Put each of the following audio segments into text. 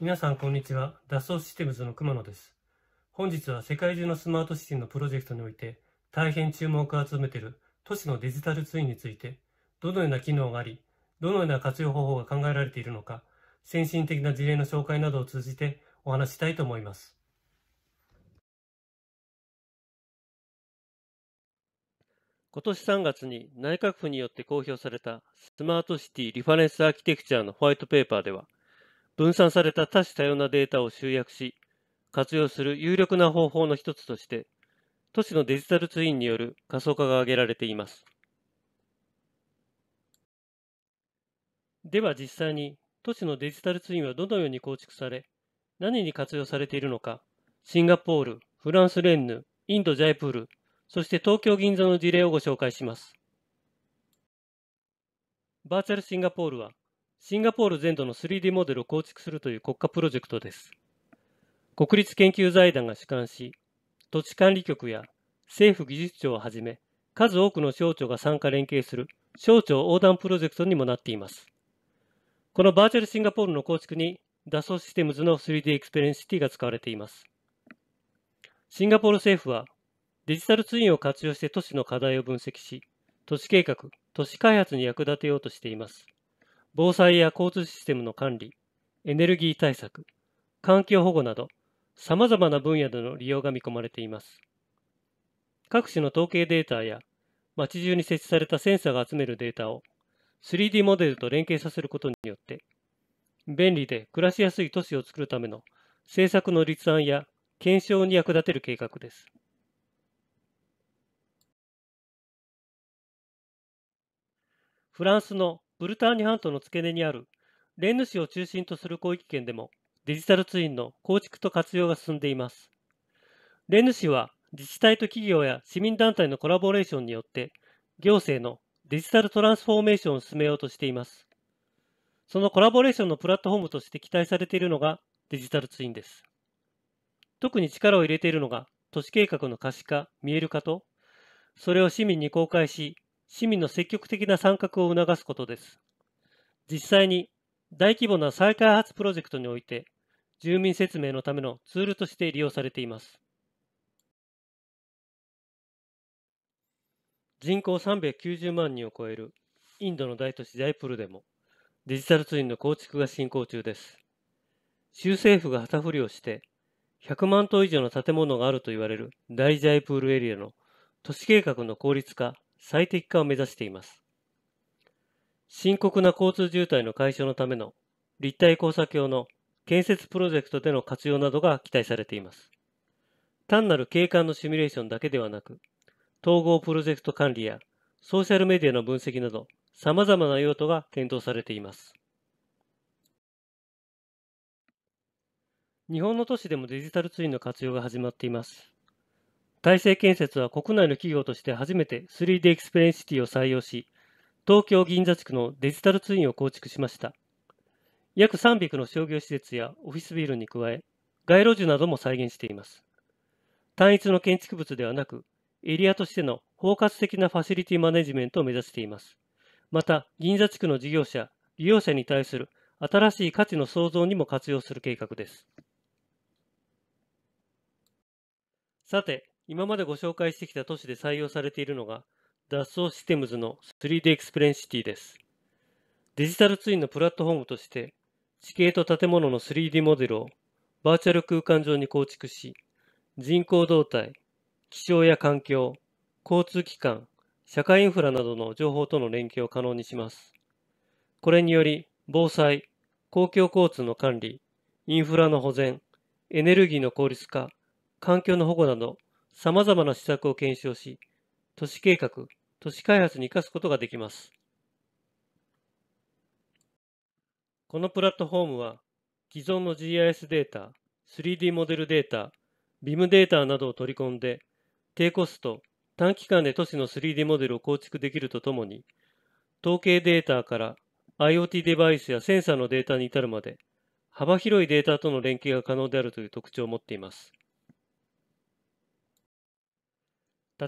皆さんこんにちは。脱走システムズの熊野です。本日は世界中のスマートシティのプロジェクトにおいて大変注目を集めている都市のデジタルツインについて、どのような機能があり、どのような活用方法が考えられているのか、先進的な事例の紹介などを通じてお話したいと思います。今年3月に内閣府によって公表されたスマートシティリファレンスアーキテクチャのホワイトペーパーでは、分散された多種多様なデータを集約し、活用する有力な方法の一つとして、都市のデジタルツインによる仮想化が挙げられています。では実際に都市のデジタルツインはどのように構築され、何に活用されているのか、シンガポール、フランスレンヌ、インドジャイプール、そして東京銀座の事例をご紹介します。バーチャルシンガポールはシンガポール全土の 3D モデルを構築するという国家プロジェクトです。国立研究財団が主管し、土地管理局や政府技術庁をはじめ、数多くの省庁が参加連携する省庁横断プロジェクトにもなっています。このバーチャルシンガポールの構築に、ダソーシステムズの 3D エクスペリエンシティが使われています。シンガポール政府は、デジタルツインを活用して都市の課題を分析し、都市計画、都市開発に役立てようとしています。防災や交通システムの管理、エネルギー対策、環境保護など、さまざまな分野での利用が見込まれています。各種の統計データや、街中に設置されたセンサーが集めるデータを 3D モデルと連携させることによって、便利で暮らしやすい都市を作るための政策の立案や検証に役立てる計画です。フランスのブルターニュ半島の付け根にあるレーヌ市を中心とする広域圏でもデジタルツインの構築と活用が進んでいます。レーヌ市は自治体と企業や市民団体のコラボレーションによって行政のデジタルトランスフォーメーションを進めようとしています。そのコラボレーションのプラットフォームとして期待されているのがデジタルツインです。特に力を入れているのが都市計画の可視化、見える化と、それを市民に公開し、市民の積極的な参画を促すことです。実際に大規模な再開発プロジェクトにおいて、住民説明のためのツールとして利用されています。人口390万人を超えるインドの大都市ジャイプルでもデジタルツインの構築が進行中です。州政府が旗振りをして100万棟以上の建物があると言われる大ジャイプールエリアの都市計画の効率化最適化を目指しています。深刻な交通渋滞の解消のための立体交差橋の建設プロジェクトでの活用などが期待されています。単なる景観のシミュレーションだけではなく、統合プロジェクト管理やソーシャルメディアの分析など、様々な用途が検討されています。日本の都市でもデジタルツインの活用が始まっています。大成建設は国内の企業として初めて 3D エクスペレンシティを採用し、東京銀座地区のデジタルツインを構築しました。約300の商業施設やオフィスビルに加え、街路樹なども再現しています。単一の建築物ではなく、エリアとしての包括的なファシリティマネジメントを目指しています。また、銀座地区の事業者、利用者に対する新しい価値の創造にも活用する計画です。さて、今までご紹介してきた都市で採用されているのが、脱走システムズの 3D エクスプレンシティです。デジタルツインのプラットフォームとして、地形と建物の 3D モデルをバーチャル空間上に構築し、人口動態、気象や環境、交通機関、社会インフラなどの情報との連携を可能にします。これにより、防災、公共交通の管理、インフラの保全、エネルギーの効率化、環境の保護など、ざまな施策を検証し、都市計画、都市開発に生かすことができます。このプラットフォームは、既存の GIS データ、3D モデルデータ、BIM データなどを取り込んで、低コスト、短期間で都市の 3D モデルを構築できるとともに、統計データから IoT デバイスやセンサーのデータに至るまで、幅広いデータとの連携が可能であるという特徴を持っています。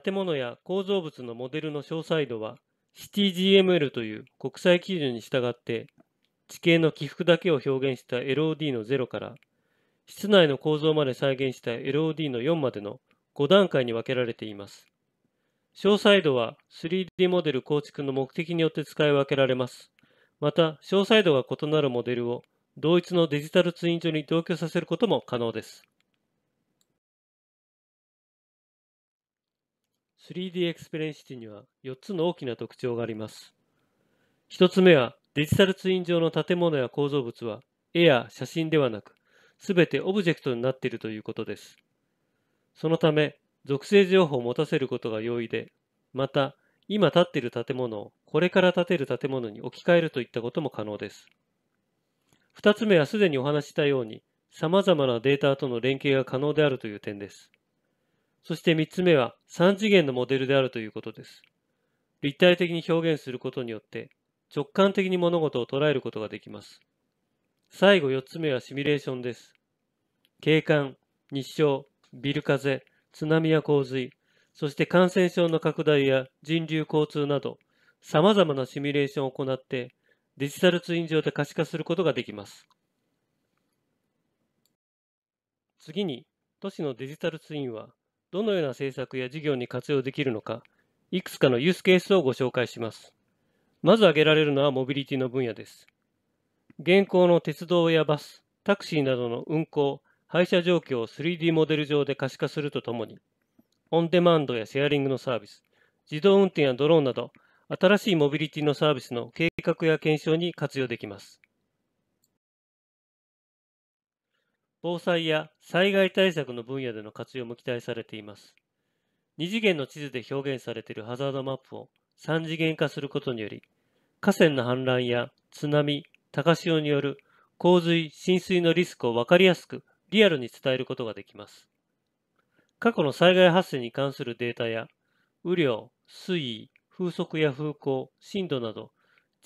建物や構造物のモデルの詳細度は c i t g m l という国際基準に従って地形の起伏だけを表現した LOD の0から室内の構造まで再現した LOD の4までの5段階に分けられています。詳細度は 3D モデル構築の目的によって使い分けられます。また、詳細度が異なるモデルを同一のデジタルツイン上に同居させることも可能です。3D エクスペリエンシティには4つの大きな特徴があります。1つ目はデジタルツイン上の建物や構造物は絵や写真ではなく、全てオブジェクトになっているということです。そのため、属性情報を持たせることが容易で、また、今建っている建物をこれから建てる建物に置き換えるといったことも可能です。2つ目はすでにお話したように、様々なデータとの連携が可能であるという点です。そして3つ目は3次元のモデルであるということです。立体的に表現することによって直感的に物事を捉えることができます。最後4つ目はシミュレーションです。景観、日照、ビル風、津波や洪水、そして感染症の拡大や人流交通など、様々なシミュレーションを行って、デジタルツイン上で可視化することができます。次に、都市のデジタルツインは、どのような政策や事業に活用できるのか、いくつかのユースケースをご紹介します。まず挙げられるのはモビリティの分野です。現行の鉄道やバス、タクシーなどの運行、配車状況を 3D モデル上で可視化するとともに、オンデマンドやシェアリングのサービス、自動運転やドローンなど、新しいモビリティのサービスの計画や検証に活用できます。防災や災害対策の分野での活用も期待されています。2次元の地図で表現されているハザードマップを3次元化することにより、河川の氾濫や津波、高潮による洪水、浸水のリスクを分かりやすくリアルに伝えることができます。過去の災害発生に関するデータや、雨量、水位、風速や風向、震度など、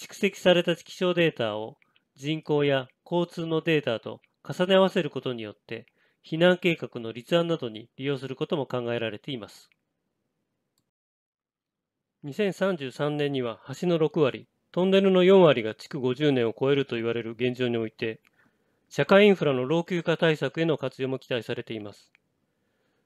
蓄積された気象データを人口や交通のデータと重ね合わせることによって避難計画の立案などに利用することも考えられています。2033年には橋の6割、トンネルの4割が築50年を超えると言われる現状において、社会インフラの老朽化対策への活用も期待されています。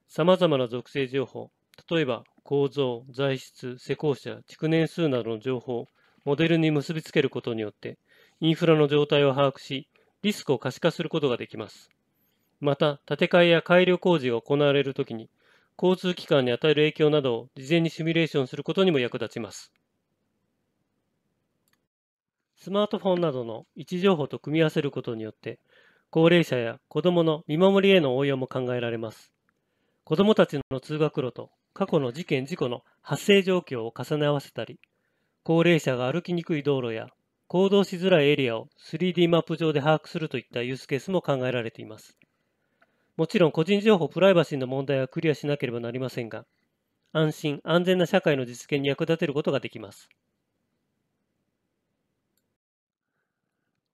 様々な属性情報、例えば構造、材質、施工者、築年数などの情報、モデルに結びつけることによって、インフラの状態を把握し、リスクを可視化することができます。また、建て替えや改良工事が行われるときに、交通機関に与える影響などを事前にシミュレーションすることにも役立ちます。スマートフォンなどの位置情報と組み合わせることによって、高齢者や子どもの見守りへの応用も考えられます。子どもたちの通学路と過去の事件・事故の発生状況を重ね合わせたり、高齢者が歩きにくい道路や行動しづらいエリアを 3D マップ上で把握するといったユースケースも考えられています。もちろん個人情報プライバシーの問題はクリアしなければなりませんが、安心・安全な社会の実現に役立てることができます。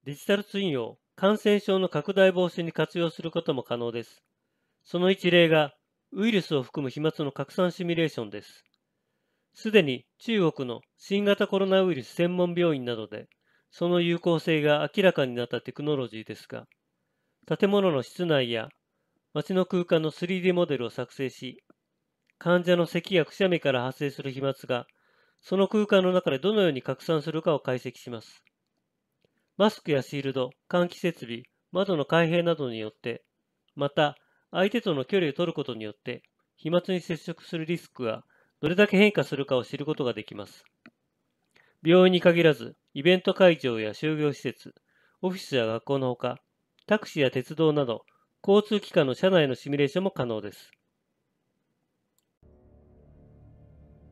デジタルツインを感染症の拡大防止に活用することも可能です。その一例が、ウイルスを含む飛沫の拡散シミュレーションです。すでに中国の新型コロナウイルス専門病院などでその有効性が明らかになったテクノロジーですが、建物の室内や街の空間の 3D モデルを作成し、患者の咳やくしゃみから発生する飛沫が、その空間の中でどのように拡散するかを解析します。マスクやシールド、換気設備、窓の開閉などによって、また、相手との距離を取ることによって、飛沫に接触するリスクがどれだけ変化するかを知ることができます。病院に限らず、イベント会場や就業施設、オフィスや学校のほか、タクシーや鉄道など、交通機関の車内のシミュレーションも可能です。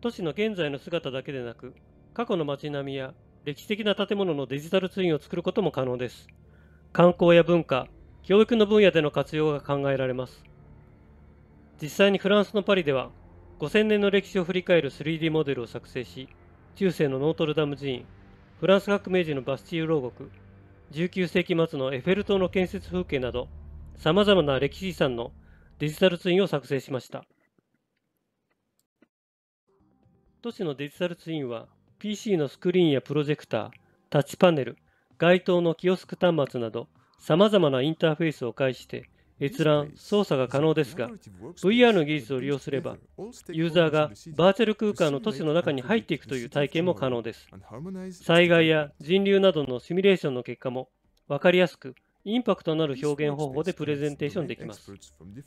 都市の現在の姿だけでなく、過去の街並みや歴史的な建物のデジタルツインを作ることも可能です。観光や文化、教育の分野での活用が考えられます。実際にフランスのパリでは、5000年の歴史を振り返る 3D モデルを作成し、中世のノートルダム寺院、フランス革命時のバスチーユ牢獄、19世紀末のエッフェル塔の建設風景など、さまざまな歴史遺産のデジタルツインを作成しました。都市のデジタルツインは、PC のスクリーンやプロジェクター、タッチパネル、街灯のキオスク端末など、さまざまなインターフェースを介して、閲覧、操作が可能ですが、VR の技術を利用すれば、ユーザーがバーチャル空間の都市の中に入っていくという体験も可能です。災害や人流などのシミュレーションの結果も、分かりやすく、インパクトのある表現方法でプレゼンテーションできます。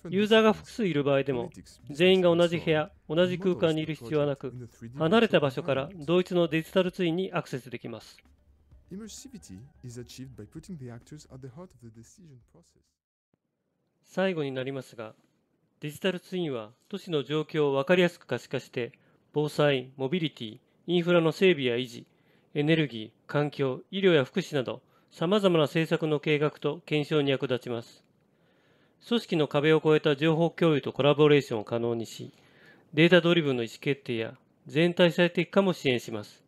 ユーザーが複数いる場合でも、全員が同じ部屋、同じ空間にいる必要はなく、離れた場所から同一のデジタルツインにアクセスできます。最後になりますが、デジタルツインは都市の状況を分かりやすく可視化して、防災、モビリティ、インフラの整備や維持、エネルギー、環境、医療や福祉など、さまざまな政策の計画と検証に役立ちます。組織の壁を越えた情報共有とコラボレーションを可能にし、データドリブンの意思決定や全体最適化も支援します。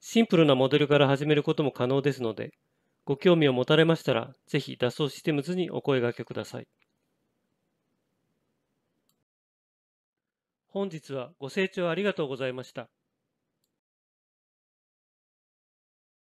シンプルなモデルから始めることも可能ですので、ご興味を持たれましたら、ぜひ脱走システムズにお声掛けください。本日はご清聴ありがとうございました。